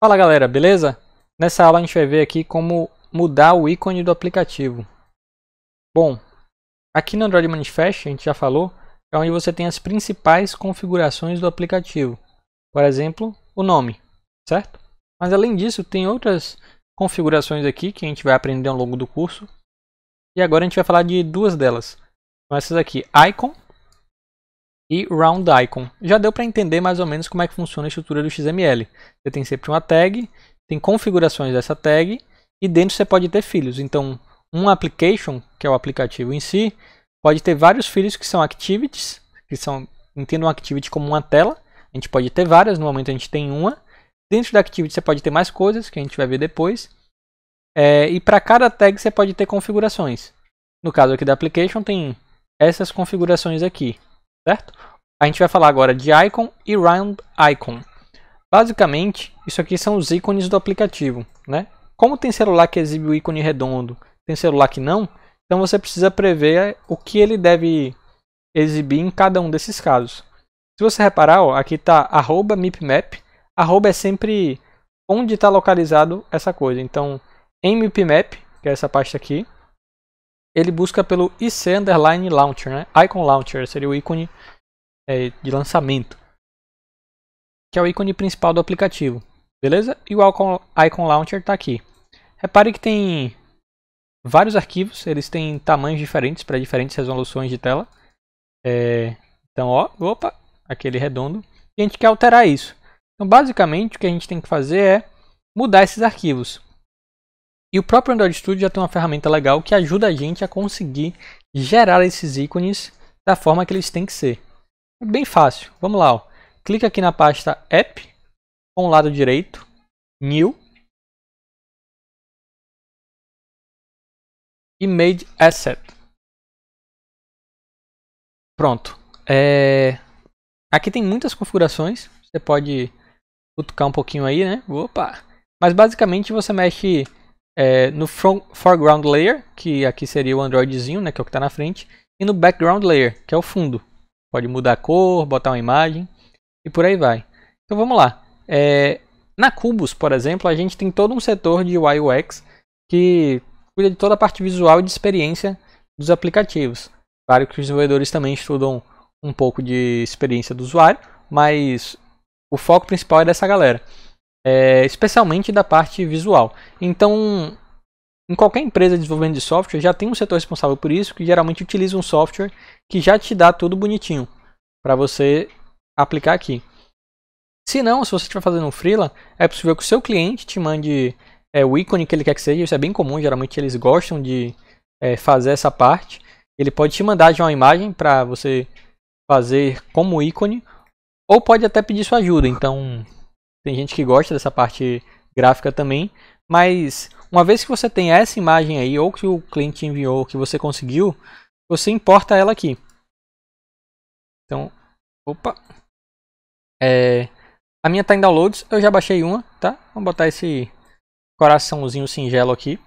Fala galera, beleza? Nessa aula a gente vai ver aqui como mudar o ícone do aplicativo. Bom, aqui no Android Manifest, a gente já falou, é onde você tem as principais configurações do aplicativo. Por exemplo, o nome, certo? Mas além disso, tem outras configurações aqui que a gente vai aprender ao longo do curso. E agora a gente vai falar de duas delas. São essas aqui, Icon e round icon. Já deu para entender mais ou menos como é que funciona a estrutura do XML. Você tem sempre uma tag, tem configurações dessa tag e dentro você pode ter filhos. Então, um application, que é o aplicativo em si, pode ter vários filhos que são activities, que são entendo um activity como uma tela. A gente pode ter várias, no momento a gente tem uma. Dentro da activity você pode ter mais coisas, que a gente vai ver depois. É, e para cada tag você pode ter configurações. No caso aqui da application tem essas configurações aqui certo? A gente vai falar agora de icon e round icon. Basicamente, isso aqui são os ícones do aplicativo, né? Como tem celular que exibe o ícone redondo, tem celular que não, então você precisa prever o que ele deve exibir em cada um desses casos. Se você reparar, ó, aqui está arroba mipmap, arroba é sempre onde está localizado essa coisa. Então, em mipmap, que é essa pasta aqui, ele busca pelo IC Underline Launcher, né? Icon Launcher, seria o ícone é, de lançamento, que é o ícone principal do aplicativo, beleza? E o Icon, Icon Launcher está aqui. Repare que tem vários arquivos, eles têm tamanhos diferentes para diferentes resoluções de tela. É, então, ó, opa, aquele redondo. E a gente quer alterar isso. Então, basicamente, o que a gente tem que fazer é mudar esses arquivos. E o próprio Android Studio já tem uma ferramenta legal que ajuda a gente a conseguir gerar esses ícones da forma que eles têm que ser. É bem fácil. Vamos lá. Ó. Clica aqui na pasta App, com o lado direito, New, Image Asset. Pronto. É... Aqui tem muitas configurações. Você pode cutucar um pouquinho aí, né? Opa! Mas basicamente você mexe é, no front, foreground layer, que aqui seria o Androidzinho, né, que é o que está na frente, e no background layer, que é o fundo. Pode mudar a cor, botar uma imagem e por aí vai. Então vamos lá. É, na Cubus, por exemplo, a gente tem todo um setor de UI UX que cuida de toda a parte visual e de experiência dos aplicativos. Claro que os desenvolvedores também estudam um pouco de experiência do usuário, mas o foco principal é dessa galera é, especialmente da parte visual. Então, em qualquer empresa de desenvolvimento de software, já tem um setor responsável por isso, que geralmente utiliza um software que já te dá tudo bonitinho para você aplicar aqui. Se não, se você estiver fazendo um freela, é possível que o seu cliente te mande é, o ícone que ele quer que seja. Isso é bem comum, geralmente eles gostam de é, fazer essa parte. Ele pode te mandar já uma imagem para você fazer como ícone, ou pode até pedir sua ajuda. Então, tem gente que gosta dessa parte gráfica também, mas uma vez que você tem essa imagem aí, ou que o cliente enviou, que você conseguiu, você importa ela aqui. Então, opa. É, a minha está em downloads, eu já baixei uma, tá? Vamos botar esse coraçãozinho singelo aqui.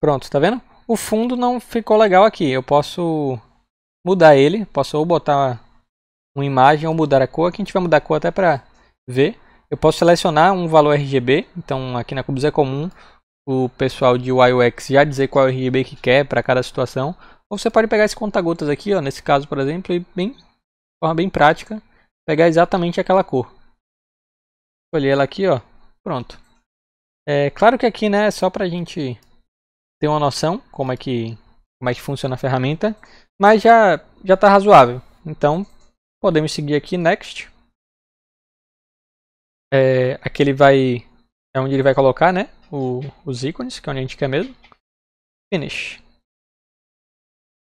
Pronto, tá vendo? O fundo não ficou legal aqui, eu posso mudar ele, posso ou botar uma imagem ou mudar a cor. Aqui a gente vai mudar a cor até para ver. Eu posso selecionar um valor RGB, então aqui na Cubes é comum o pessoal de UX já dizer qual é RGB que quer para cada situação. Ou você pode pegar esse conta-gotas aqui, ó, nesse caso, por exemplo, e bem, de forma bem prática, pegar exatamente aquela cor. Escolher ela aqui, ó, pronto. É claro que aqui, né, é só pra gente ter uma noção como é que, como é que funciona a ferramenta, mas já já tá razoável. Então, Podemos seguir aqui next. É, aqui ele vai é onde ele vai colocar, né, o, os ícones, que é onde a gente quer mesmo. Finish.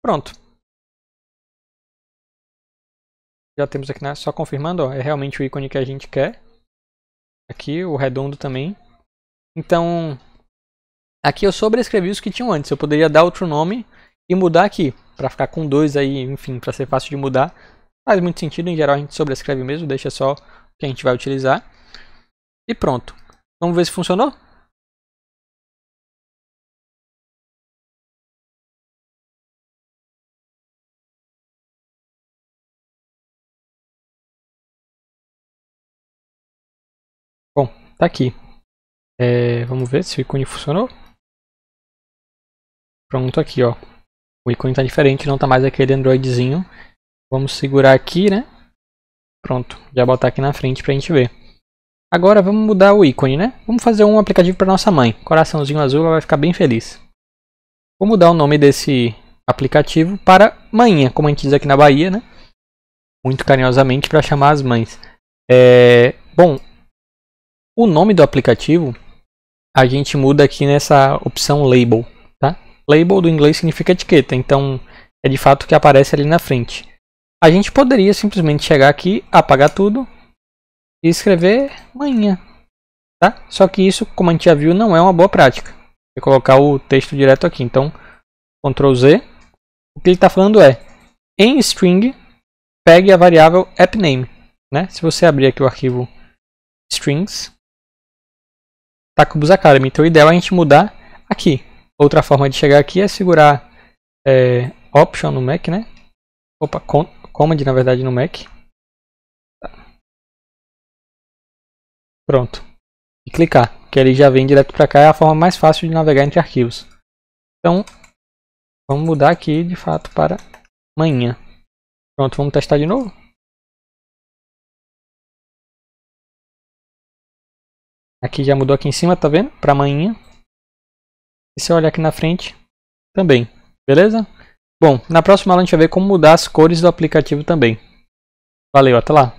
Pronto. Já temos aqui, né, só confirmando, ó, é realmente o ícone que a gente quer. Aqui o redondo também. Então, aqui eu sobrescrevi os que tinham antes. Eu poderia dar outro nome e mudar aqui, para ficar com dois aí, enfim, para ser fácil de mudar faz muito sentido, em geral a gente sobrescreve mesmo, deixa só o que a gente vai utilizar. E pronto. Vamos ver se funcionou? Bom, tá aqui. É, vamos ver se o ícone funcionou. Pronto, aqui ó. O ícone tá diferente, não tá mais aquele Androidzinho Vamos segurar aqui, né? Pronto, já botar aqui na frente para a gente ver. Agora vamos mudar o ícone, né? Vamos fazer um aplicativo para nossa mãe. Coraçãozinho azul, ela vai ficar bem feliz. Vou mudar o nome desse aplicativo para Manhinha, como a gente diz aqui na Bahia, né? Muito carinhosamente para chamar as mães. É... Bom, o nome do aplicativo a gente muda aqui nessa opção Label, tá? Label do inglês significa etiqueta, então é de fato o que aparece ali na frente. A gente poderia simplesmente chegar aqui, apagar tudo e escrever manhã. Tá? Só que isso, como a gente já viu, não é uma boa prática. Vou colocar o texto direto aqui. Então, Ctrl Z. O que ele está falando é, em string, pegue a variável appName. Né? Se você abrir aqui o arquivo strings, tá com o Academy. Então, o ideal é a gente mudar aqui. Outra forma de chegar aqui é segurar é, Option no Mac, né? Opa, command, na verdade, no Mac. Tá. Pronto. E clicar, que ele já vem direto para cá, é a forma mais fácil de navegar entre arquivos. Então, vamos mudar aqui, de fato, para manhã. Pronto, vamos testar de novo. Aqui já mudou aqui em cima, tá vendo? Para manhã. E se eu olhar aqui na frente, também. Beleza? Bom, na próxima aula a gente vai ver como mudar as cores do aplicativo também. Valeu, até lá!